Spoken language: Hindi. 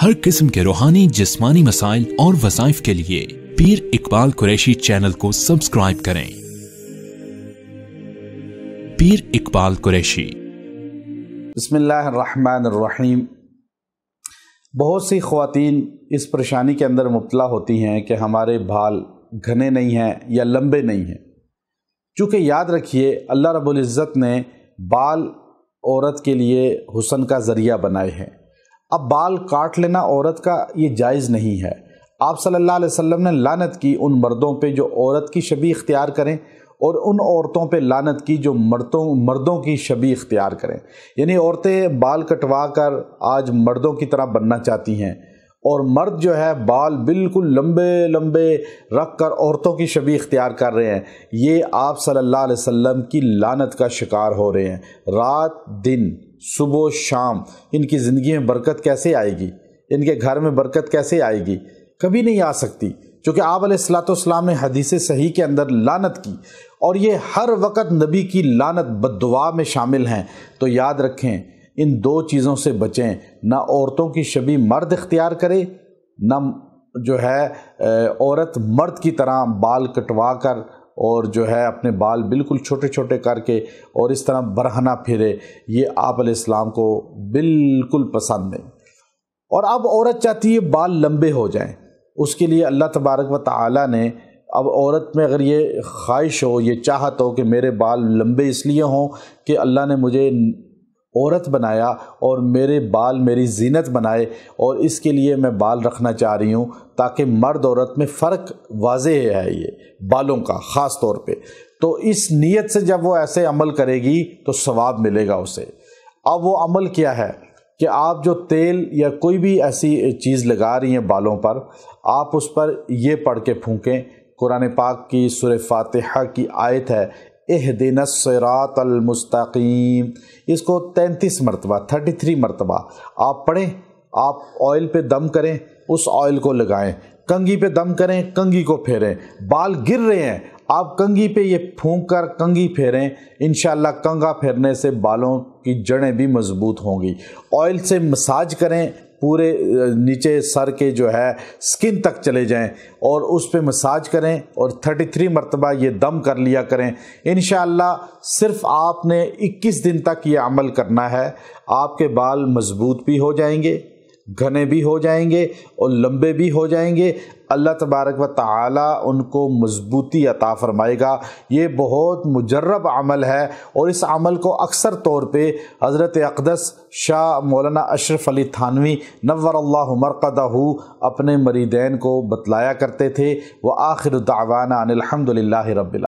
हर किस्म के रूहानी जिस्मानी मसाइल और वसाइफ के लिए पीर इकबाल कुरैशी चैनल को सब्सक्राइब करें पीर इकबाल कुरैशी बसमीम बहुत सी खातन इस परेशानी के अंदर मुबला होती हैं कि हमारे बाल घने नहीं हैं या लंबे नहीं हैं चूँकि याद रखिए अल्लाह रबुल्ज़त ने बाल औरत के लिए हुसन का ज़रिया बनाए हैं अब बाल काट लेना औरत का ये जायज़ नहीं है आप सल्लल्लाहु अलैहि वसल्लम ने लानत की उन मर्दों पे जो औरत की शबी इख्तियार करें और उन औरतों पे लानत की जो मर्दों मर्दों की शबी इख्तियार करें यानी औरतें बाल कटवा कर आज मर्दों की तरह बनना चाहती हैं और मर्द जो है बाल बिल्कुल लंबे लंबे रख कर औरतों की शबी इख्तियार कर रहे हैं ये आप सल्लल्लाहु अलैहि वसल्लम की लानत का शिकार हो रहे हैं रात दिन सुबह शाम इनकी ज़िंदगी में बरकत कैसे आएगी इनके घर में बरकत कैसे आएगी कभी नहीं आ सकती क्योंकि आप सलाम ने हदीस सही के अंदर लानत की और ये हर वक्त नबी की लानत बदवा में शामिल हैं तो याद रखें इन दो चीज़ों से बचें ना औरतों की शबी मर्द इख्तियार करे ना जो है औरत मर्द की तरह बाल कटवा कर और जो है अपने बाल बिल्कुल छोटे छोटे करके और इस तरह बरहना फिरे ये आप इस्लाम को बिल्कुल पसंद नहीं और अब औरत चाहती है बाल लंबे हो जाएं उसके लिए अल्लाह तबारक व ताली ने अब औरत में अगर ये ख्वाहिश हो ये चाहत हो कि मेरे बाल लंबे इसलिए हों कि अल्लाह ने मुझे औरत बनाया और मेरे बाल मेरी जीनत बनाए और इसके लिए मैं बाल रखना चाह रही हूँ ताकि मर्द औरत में फ़र्क वाज है ये बालों का ख़ास तौर पे तो इस नीयत से जब वो ऐसे अमल करेगी तो सवाब मिलेगा उसे अब वो अमल क्या है कि आप जो तेल या कोई भी ऐसी चीज़ लगा रही हैं बालों पर आप उस पर ये पढ़ के फूकें कुरान पाक की सुर फातहा की आयत है एह दिन सरातलमस्तकीम इसको तैंतीस मरतबा थर्टी थ्री मरतबा आप पढ़ें आप ऑयल पे दम करें उस ऑयल को लगाएं कंगी पे दम करें कंगी को फेरें बाल गिर रहे हैं आप कंगी पे ये फूंक कर कंगी फेरें इन कंगा फेरने से बालों की जड़ें भी मजबूत होंगी ऑयल से मसाज करें पूरे नीचे सर के जो है स्किन तक चले जाएं और उस पर मसाज करें और 33 मरतबा ये दम कर लिया करें इन सिर्फ आपने 21 दिन तक ये अमल करना है आपके बाल मज़बूत भी हो जाएंगे घने भी हो जाएंगे और लंबे भी हो जाएंगे अल्लाह तबारक व ताला उनको मजबूती अता फ़रमाएगा ये बहुत मुजरब अमल है और इस अमल को अक्सर तौर पर हज़रत अकदस शाह मौलाना अशरफ अली थानवी नवर मरकदा अपने मरीदेन को बतलाया करते थे व आखिर दावाना अनिलहमदिल्ला रबिल